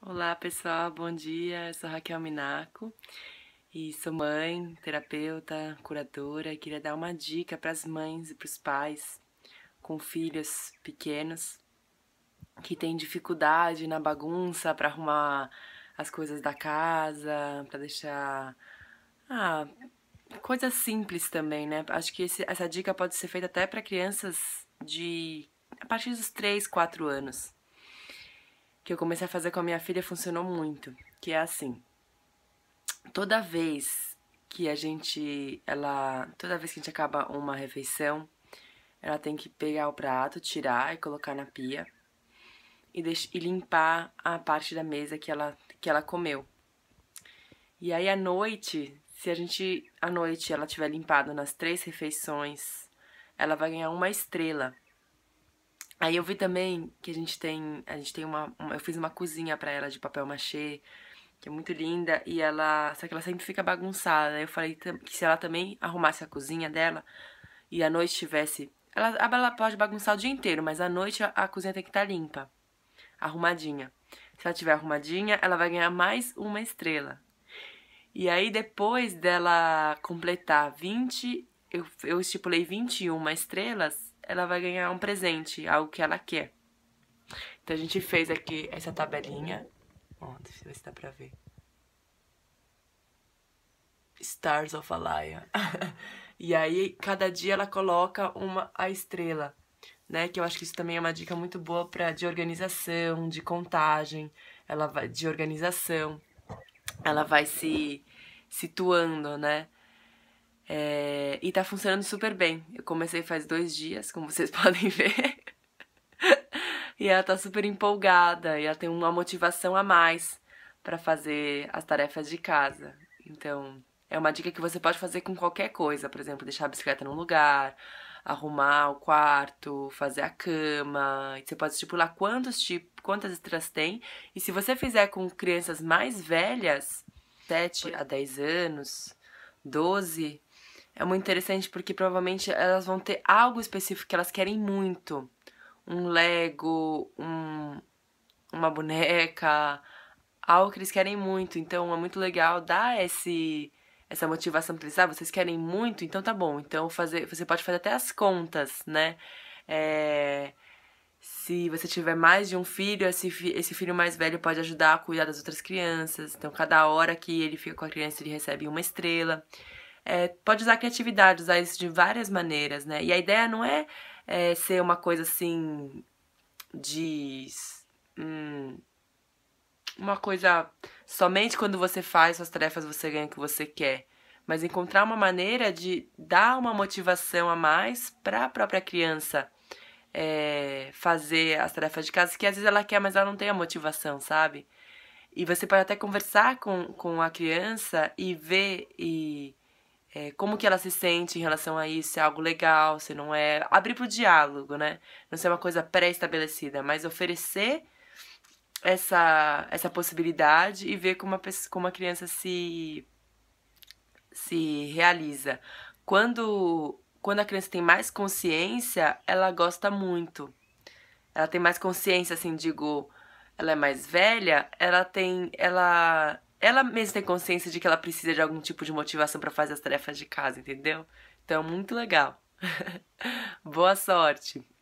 Olá pessoal, bom dia. Eu sou Raquel Minaco e sou mãe, terapeuta, curadora e queria dar uma dica para as mães e para os pais com filhos pequenos que têm dificuldade na bagunça para arrumar as coisas da casa, para deixar ah, coisas simples também, né? Acho que esse, essa dica pode ser feita até para crianças de a partir dos 3, 4 anos que eu comecei a fazer com a minha filha funcionou muito, que é assim. Toda vez que a gente, ela, toda vez que a gente acaba uma refeição, ela tem que pegar o prato, tirar e colocar na pia e, e limpar a parte da mesa que ela que ela comeu. E aí à noite, se a gente à noite ela tiver limpado nas três refeições, ela vai ganhar uma estrela Aí eu vi também que a gente tem, a gente tem uma, uma eu fiz uma cozinha para ela de papel machê, que é muito linda, e ela, só que ela sempre fica bagunçada. Eu falei que se ela também arrumasse a cozinha dela e à noite tivesse, ela, ela pode bagunçar o dia inteiro, mas à noite a, a cozinha tem que estar tá limpa, arrumadinha. Se ela tiver arrumadinha, ela vai ganhar mais uma estrela. E aí depois dela completar 20, eu, eu estipulei 21 estrelas, ela vai ganhar um presente, algo que ela quer. Então a gente fez aqui essa tabelinha. Ó, deixa eu ver se dá pra ver. Stars of Lion. e aí, cada dia ela coloca uma a estrela, né? Que eu acho que isso também é uma dica muito boa pra, de organização, de contagem, ela vai, de organização. Ela vai se situando, né? É, e tá funcionando super bem. Eu comecei faz dois dias, como vocês podem ver. e ela tá super empolgada e ela tem uma motivação a mais para fazer as tarefas de casa. Então, é uma dica que você pode fazer com qualquer coisa, por exemplo, deixar a bicicleta num lugar, arrumar o quarto, fazer a cama. Você pode estipular quantos tipos, quantas estrelas tem. E se você fizer com crianças mais velhas, 7 a 10 anos, 12, é muito interessante porque provavelmente elas vão ter algo específico que elas querem muito. Um Lego, um, uma boneca, algo que eles querem muito. Então é muito legal dar esse, essa motivação para eles. Ah, vocês querem muito? Então tá bom. Então fazer, você pode fazer até as contas, né? É, se você tiver mais de um filho, esse, esse filho mais velho pode ajudar a cuidar das outras crianças. Então, cada hora que ele fica com a criança, ele recebe uma estrela. É, pode usar criatividade, usar isso de várias maneiras, né? E a ideia não é, é ser uma coisa assim de. Hum, uma coisa. Somente quando você faz suas tarefas você ganha o que você quer. Mas encontrar uma maneira de dar uma motivação a mais para a própria criança. É, fazer as tarefas de casa, que às vezes ela quer, mas ela não tem a motivação, sabe? E você pode até conversar com, com a criança e ver e é, como que ela se sente em relação a isso, se é algo legal, se não é. Abrir para o diálogo, né? Não ser uma coisa pré-estabelecida, mas oferecer essa, essa possibilidade e ver como uma, como uma criança se, se realiza. Quando, quando a criança tem mais consciência, ela gosta muito. Ela tem mais consciência, assim, digo, ela é mais velha, ela tem. Ela ela mesma tem consciência de que ela precisa de algum tipo de motivação para fazer as tarefas de casa, entendeu? Então, muito legal. Boa sorte!